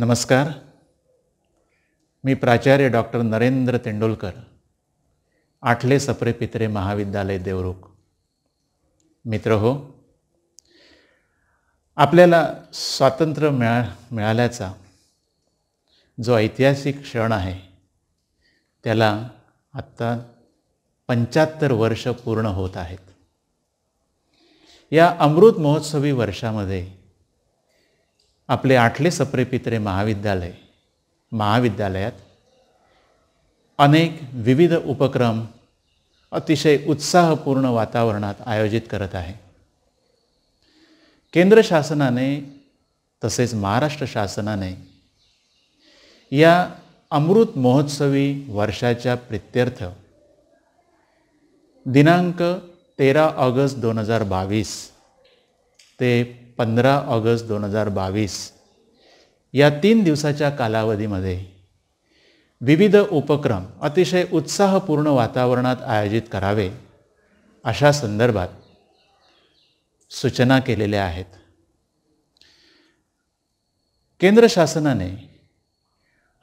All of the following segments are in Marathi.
नमस्कार मी प्राचार्य डॉक्टर नरेंद्र तेंडुलकर, आठले सपरे पित्रे महाविद्यालय देवरुख मित्र हो आपल्याला स्वातंत्र्य मिळा मिळाल्याचा जो ऐतिहासिक क्षण आहे त्याला आत्ता पंच्याहत्तर वर्ष पूर्ण होत आहेत या अमृत महोत्सवी वर्षामध्ये आपले आठले सप्रे पित्रे महाविद्यालय महाविद्यालयात अनेक विविध उपक्रम अतिशय उत्साहपूर्ण वातावरणात आयोजित करत आहे केंद्र शासनाने तसेच महाराष्ट्र शासनाने या अमृत महोत्सवी वर्षाच्या प्रित्यर्थ दिनांक तेरा ऑगस्ट दोन हजार बावीस ते पंधरा ऑगस्ट दोन हजार बावीस या तीन दिवसाच्या कालावधीमध्ये विविध उपक्रम अतिशय उत्साहपूर्ण वातावरणात आयोजित करावे अशा संदर्भात सूचना केलेल्या आहेत केंद्र शासनाने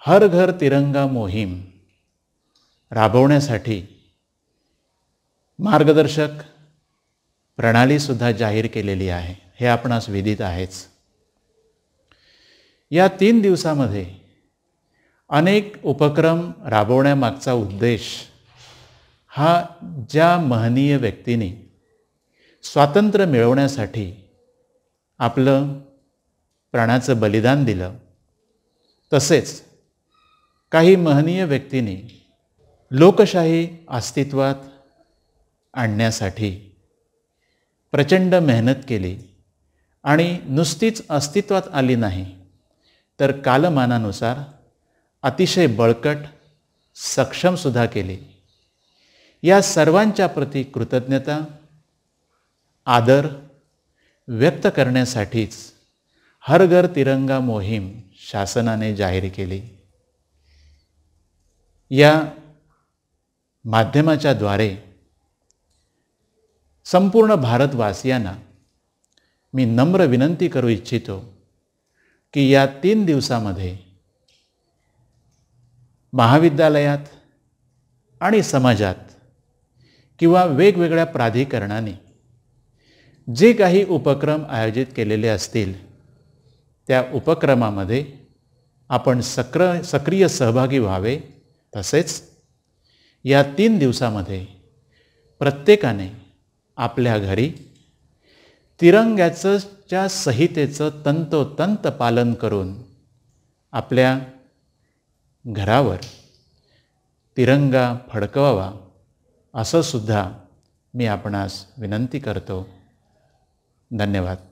हर घर तिरंगा मोहीम राबवण्यासाठी मार्गदर्शक प्रणालीसुद्धा जाहीर केलेली आहे हे आपणास विदित आहेच या तीन दिवसामध्ये अनेक उपक्रम राबवण्यामागचा उद्देश हा ज्या महनीय व्यक्तीने स्वातंत्र्य मिळवण्यासाठी आपलं प्राणाचं बलिदान दिलं तसेच काही महनीय व्यक्तीने लोकशाही अस्तित्वात आणण्यासाठी प्रचंड मेहनत केली आणि नुसतीच अस्तित्वात आली नाही तर कालमानानुसार अतिशय बळकट सक्षमसुद्धा केली या सर्वांच्या प्रती कृतज्ञता आदर व्यक्त करण्यासाठीच हर घर तिरंगा मोहीम शासनाने जाहीर केली या द्वारे संपूर्ण भारतवासियांना मी नम्र विनंती करू इच्छितो की या तीन दिवसामध्ये महाविद्यालयात आणि समाजात किंवा वेगवेगळ्या प्राधिकरणाने जे काही उपक्रम आयोजित केलेले असतील त्या उपक्रमामध्ये आपण सक्र सक्रिय सहभागी व्हावे तसेच या तीन दिवसामध्ये प्रत्येकाने आपल्या घरी तिरंग्याचंच्या संहितेचं तंतोतंत पालन करून आपल्या घरावर तिरंगा फडकवावा असंसुद्धा मी आपणास विनंती करतो धन्यवाद